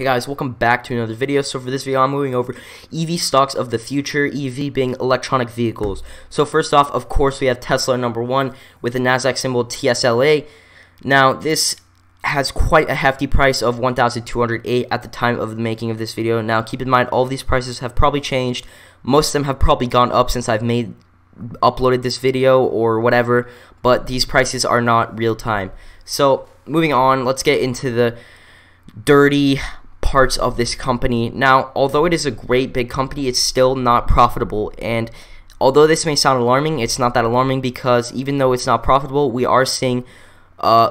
Hey guys, welcome back to another video. So for this video, I'm moving over EV stocks of the future, EV being electronic vehicles. So first off, of course, we have Tesla number one with the NASDAQ symbol TSLA. Now, this has quite a hefty price of 1208 at the time of the making of this video. Now, keep in mind, all these prices have probably changed. Most of them have probably gone up since I've made uploaded this video or whatever, but these prices are not real time. So moving on, let's get into the dirty parts of this company. Now, although it is a great big company, it's still not profitable. And although this may sound alarming, it's not that alarming because even though it's not profitable, we are seeing uh,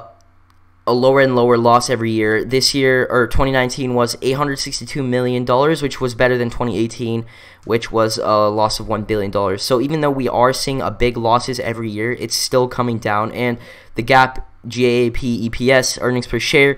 a lower and lower loss every year. This year, or 2019, was $862 million, which was better than 2018, which was a loss of $1 billion. So even though we are seeing a big losses every year, it's still coming down. And the gap, GAAP, EPS, earnings per share,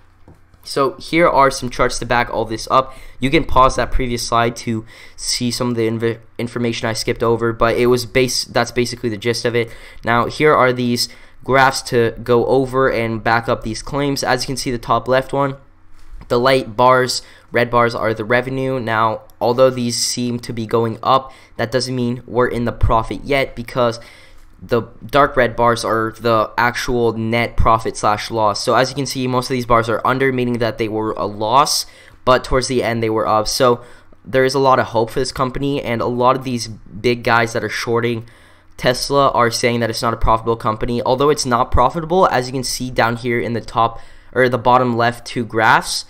So here are some charts to back all this up. You can pause that previous slide to see some of the information I skipped over, but it was base. That's basically the gist of it. Now here are these graphs to go over and back up these claims. As you can see, the top left one, the light bars, red bars are the revenue. Now, although these seem to be going up, that doesn't mean we're in the profit yet because the dark red bars are the actual net profit slash loss. So as you can see, most of these bars are under, meaning that they were a loss, but towards the end they were up. So there is a lot of hope for this company, and a lot of these big guys that are shorting Tesla are saying that it's not a profitable company. Although it's not profitable, as you can see down here in the top or the bottom left two graphs,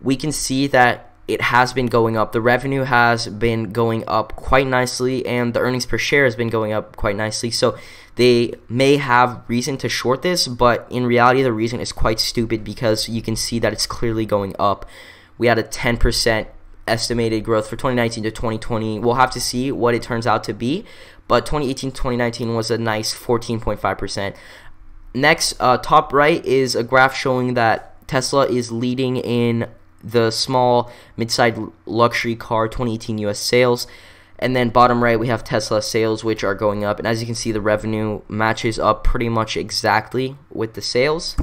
we can see that it has been going up. The revenue has been going up quite nicely, and the earnings per share has been going up quite nicely. So they may have reason to short this, but in reality, the reason is quite stupid because you can see that it's clearly going up. We had a 10% estimated growth for 2019 to 2020. We'll have to see what it turns out to be, but 2018 2019 was a nice 14.5%. Next, uh, top right is a graph showing that Tesla is leading in the small midsize luxury car 2018 US sales. And then bottom right, we have Tesla sales, which are going up. And as you can see, the revenue matches up pretty much exactly with the sales.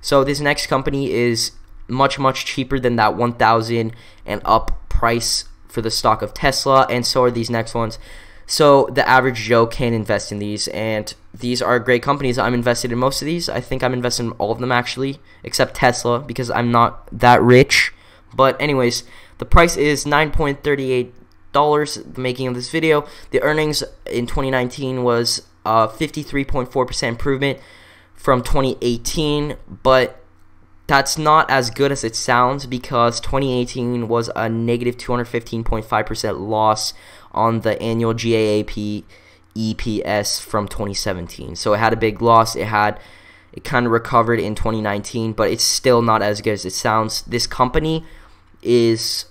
So this next company is much, much cheaper than that 1000 and up price for the stock of Tesla. And so are these next ones. So the average Joe can invest in these. And these are great companies. I'm invested in most of these. I think I'm invested in all of them, actually, except Tesla, because I'm not that rich. But anyways, the price is 9.38 dollars. The making of this video, the earnings in 2019 was 53.4% uh, improvement from 2018, but that's not as good as it sounds because 2018 was a negative 215.5% loss on the annual GAAP EPS from 2017. So it had a big loss. It had it kind of recovered in 2019, but it's still not as good as it sounds. This company is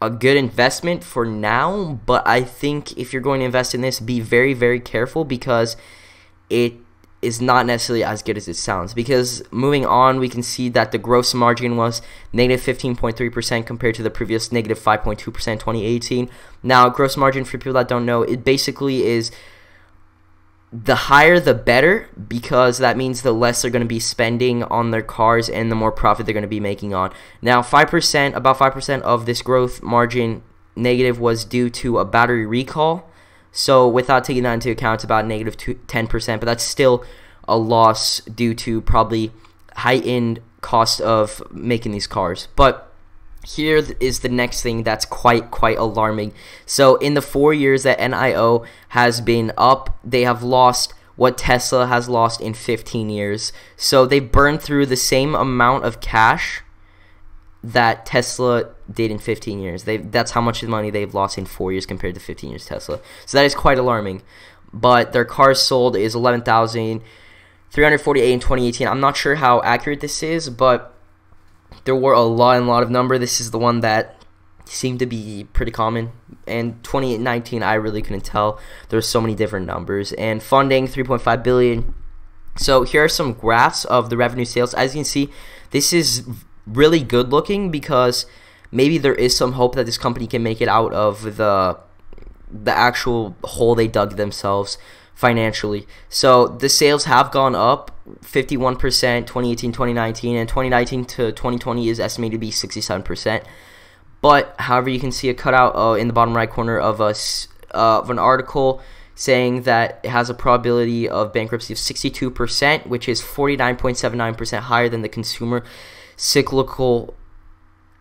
a good investment for now, but I think if you're going to invest in this, be very, very careful because it is not necessarily as good as it sounds. Because moving on, we can see that the gross margin was negative 15.3% compared to the previous negative 5.2% 2018. Now, gross margin, for people that don't know, it basically is the higher the better because that means the less they're going to be spending on their cars and the more profit they're going to be making on. Now, 5%, about 5% of this growth margin negative was due to a battery recall. So, without taking that into account, it's about negative 10%, but that's still a loss due to probably heightened cost of making these cars. But here is the next thing that's quite quite alarming so in the four years that nio has been up they have lost what tesla has lost in 15 years so they burned through the same amount of cash that tesla did in 15 years they that's how much money they've lost in four years compared to 15 years tesla so that is quite alarming but their cars sold is eleven thousand three hundred forty eight 348 in 2018 i'm not sure how accurate this is but there were a lot and lot of number. This is the one that seemed to be pretty common. And 2019, I really couldn't tell. There's so many different numbers. And funding, 3.5 billion. So here are some graphs of the revenue sales. As you can see, this is really good looking because maybe there is some hope that this company can make it out of the the actual hole they dug themselves financially. So the sales have gone up 51% 2018 2019 and 2019 to 2020 is estimated to be 67%. But however you can see a cutout uh, in the bottom right corner of us uh, of an article saying that it has a probability of bankruptcy of 62%, which is 49.79% higher than the consumer cyclical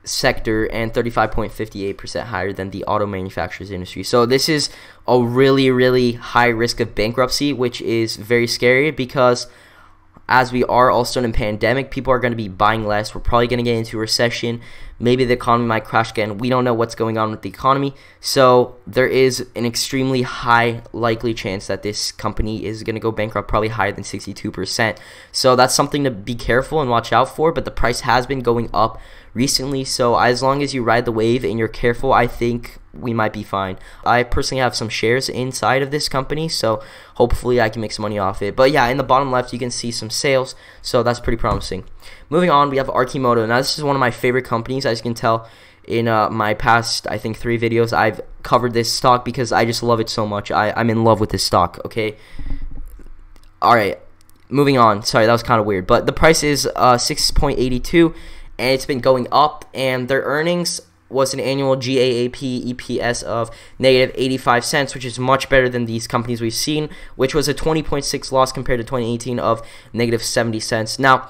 sector and 35.58% higher than the auto manufacturers industry. So this is a really really high risk of bankruptcy, which is very scary because as we are also in a pandemic, people are going to be buying less. We're probably going to get into a recession. Maybe the economy might crash again. We don't know what's going on with the economy. So there is an extremely high likely chance that this company is going to go bankrupt, probably higher than 62%. So that's something to be careful and watch out for. But the price has been going up recently. So as long as you ride the wave and you're careful, I think we might be fine. I personally have some shares inside of this company, so hopefully I can make some money off it. But yeah, in the bottom left, you can see some sales, so that's pretty promising. Moving on, we have Arkimoto. Now, this is one of my favorite companies, as you can tell in uh, my past, I think, three videos. I've covered this stock because I just love it so much. I, I'm in love with this stock, okay? All right, moving on. Sorry, that was kind of weird. But the price is uh, 6.82 and it's been going up, and their earnings was an annual GAAP EPS of negative 85 cents, which is much better than these companies we've seen, which was a 20.6 loss compared to 2018 of negative 70 cents. Now,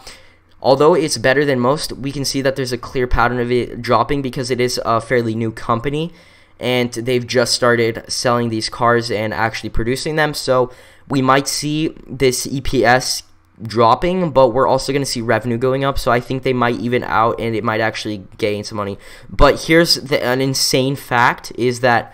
although it's better than most, we can see that there's a clear pattern of it dropping because it is a fairly new company and they've just started selling these cars and actually producing them. So we might see this EPS dropping, but we're also going to see revenue going up. So I think they might even out and it might actually gain some money. But here's the, an insane fact is that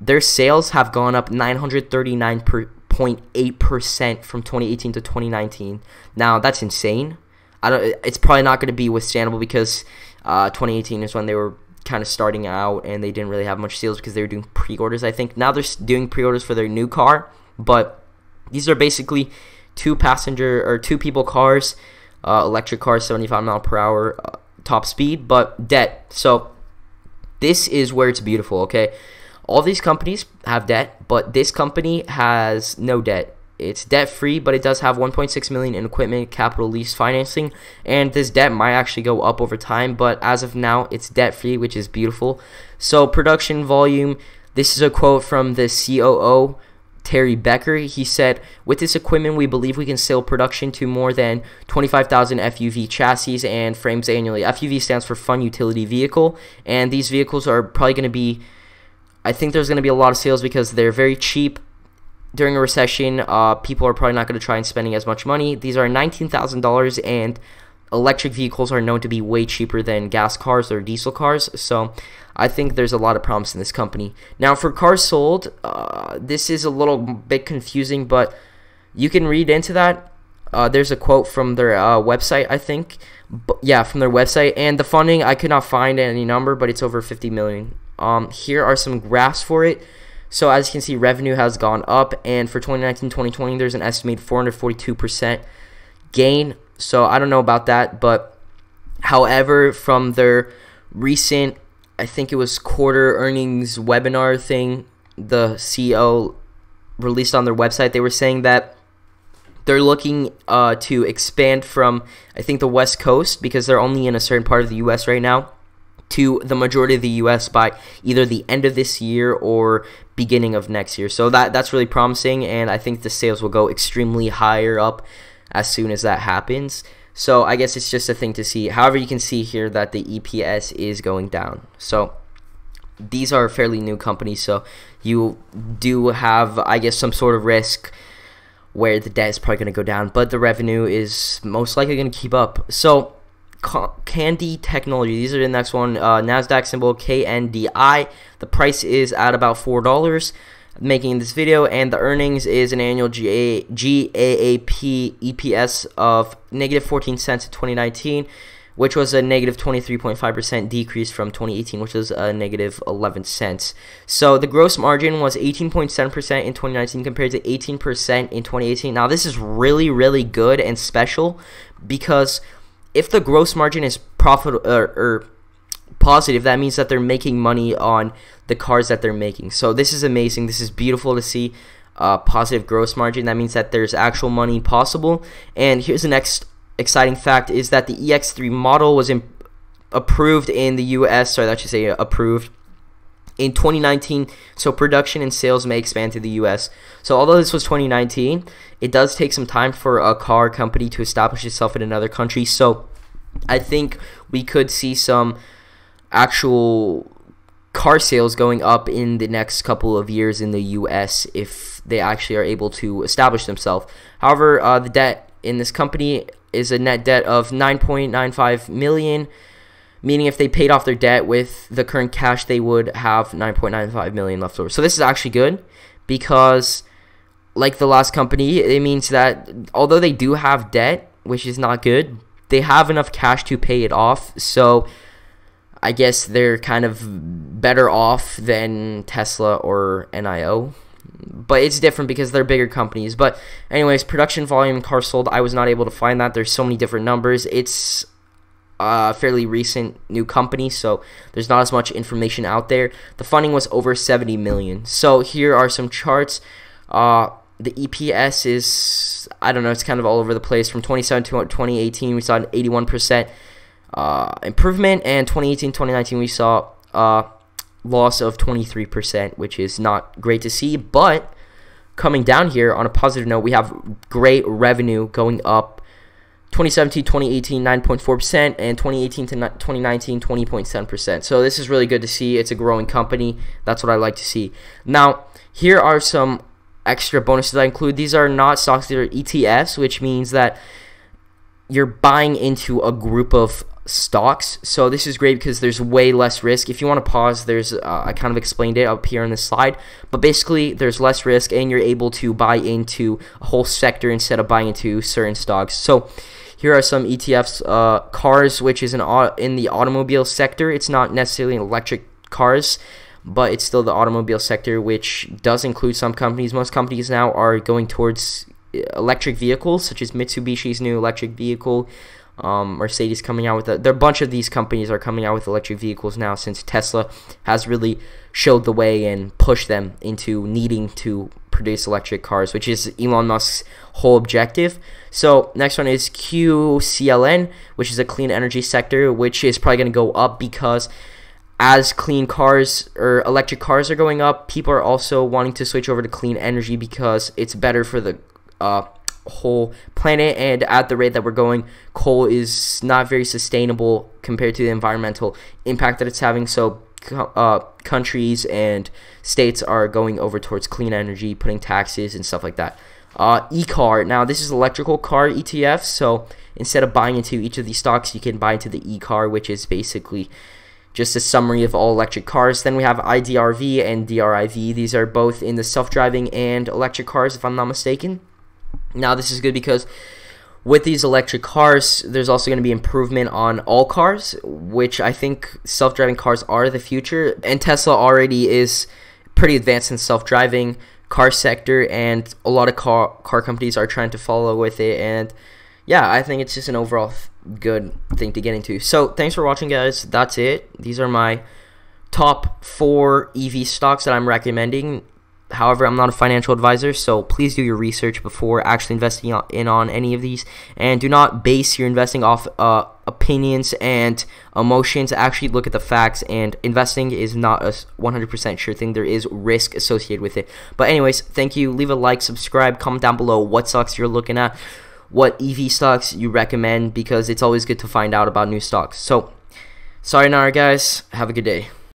their sales have gone up 939.8% from 2018 to 2019. Now, that's insane. I don't it's probably not going to be withstandable because uh, 2018 is when they were kind of starting out and they didn't really have much sales because they were doing pre-orders, I think. Now they're doing pre-orders for their new car, but these are basically two passenger or two people cars, uh, electric cars, 75 mile per hour uh, top speed, but debt. So this is where it's beautiful. Okay, all these companies have debt, but this company has no debt. It's debt free, but it does have 1.6 million in equipment capital lease financing, and this debt might actually go up over time. But as of now, it's debt free, which is beautiful. So production volume. This is a quote from the COO Terry Becker. He said, With this equipment, we believe we can sell production to more than 25,000 FUV chassis and frames annually. FUV stands for Fun Utility Vehicle, and these vehicles are probably going to be, I think there's going to be a lot of sales because they're very cheap. During a recession, uh, people are probably not going to try and spending as much money. These are $19,000 and electric vehicles are known to be way cheaper than gas cars or diesel cars. So I think there's a lot of promise in this company. Now, for cars sold, uh, this is a little bit confusing, but you can read into that. Uh, there's a quote from their uh, website, I think. But, yeah, from their website. And the funding, I could not find any number, but it's over 50 million. Um, here are some graphs for it. So as you can see, revenue has gone up, and for 2019-2020, there's an estimated 442% gain so I don't know about that, but however, from their recent, I think it was quarter earnings webinar thing, the CEO released on their website, they were saying that they're looking uh, to expand from, I think, the West Coast because they're only in a certain part of the U.S. right now to the majority of the U.S. by either the end of this year or beginning of next year. So that that's really promising, and I think the sales will go extremely higher up as soon as that happens. So I guess it's just a thing to see. However, you can see here that the EPS is going down. So these are fairly new companies, so you do have, I guess, some sort of risk where the debt is probably going to go down, but the revenue is most likely going to keep up. So Candy Technology. These are the next one. Uh, NASDAQ symbol KNDI. The price is at about $4 making this video, and the earnings is an annual GA, GAAP EPS of negative 14 cents in 2019, which was a negative 23.5% decrease from 2018, which was a negative 11 cents. So the gross margin was 18.7% in 2019 compared to 18% in 2018. Now, this is really, really good and special because if the gross margin is profitable or, or positive, that means that they're making money on the cars that they're making. So this is amazing. This is beautiful to see. Uh, positive gross margin. That means that there's actual money possible. And here's the next exciting fact is that the EX3 model was approved in the US, sorry, that should say uh, approved in 2019 so production and sales may expand to the us so although this was 2019 it does take some time for a car company to establish itself in another country so i think we could see some actual car sales going up in the next couple of years in the U.S. if they actually are able to establish themselves. However, uh, the debt in this company is a net debt of 9.95 million, meaning if they paid off their debt with the current cash, they would have 9.95 million left over. So this is actually good because, like the last company, it means that although they do have debt, which is not good, they have enough cash to pay it off. So I guess they're kind of better off than Tesla or NIO. But it's different because they're bigger companies. But, anyways, production volume cars sold, I was not able to find that. There's so many different numbers. It's a fairly recent new company, so there's not as much information out there. The funding was over 70 million. So here are some charts. Uh, the EPS is I don't know, it's kind of all over the place. From 2017 to 2018, we saw an 81 percent uh, improvement, and 2018-2019 we saw a loss of 23%, which is not great to see. But coming down here on a positive note, we have great revenue going up 2017, 2018, 9.4%, and 2018 to 2019, 20.7%. So this is really good to see. It's a growing company. That's what I like to see. Now, here are some extra bonuses I include. These are not stocks, they're ETFs, which means that you're buying into a group of stocks. So this is great because there's way less risk. If you want to pause, there's uh, I kind of explained it up here on this slide, but basically there's less risk and you're able to buy into a whole sector instead of buying into certain stocks. So here are some ETFs: uh, cars, which is an in the automobile sector. It's not necessarily electric cars. But it's still the automobile sector, which does include some companies. Most companies now are going towards uh, electric vehicles, such as Mitsubishi's new electric vehicle, um, Mercedes coming out with a, there a bunch of these companies are coming out with electric vehicles now since Tesla has really showed the way and pushed them into needing to produce electric cars, which is Elon Musk's whole objective. So next one is QCLN, which is a clean energy sector, which is probably going to go up because as clean cars or electric cars are going up, people are also wanting to switch over to clean energy because it's better for the uh, whole planet. And at the rate that we're going, coal is not very sustainable compared to the environmental impact that it's having. So uh, countries and states are going over towards clean energy, putting taxes and stuff like that. Uh, e-car. Now, this is electrical car ETF. So instead of buying into each of these stocks, you can buy into the e-car, which is basically just a summary of all electric cars. Then we have IDRV and DRIV. These are both in the self-driving and electric cars, if I'm not mistaken. Now, this is good because with these electric cars, there's also going to be improvement on all cars, which I think self driving cars are the future. And Tesla already is pretty advanced in self driving car sector and a lot of car car companies are trying to follow with it and yeah i think it's just an overall good thing to get into so thanks for watching guys that's it these are my top four ev stocks that i'm recommending However, I'm not a financial advisor, so please do your research before actually investing in on any of these. And do not base your investing off uh, opinions and emotions. Actually, look at the facts, and investing is not a 100% sure thing. There is risk associated with it. But, anyways, thank you. Leave a like, subscribe, comment down below what stocks you're looking at, what EV stocks you recommend, because it's always good to find out about new stocks. So, sorry, Nara, guys. Have a good day.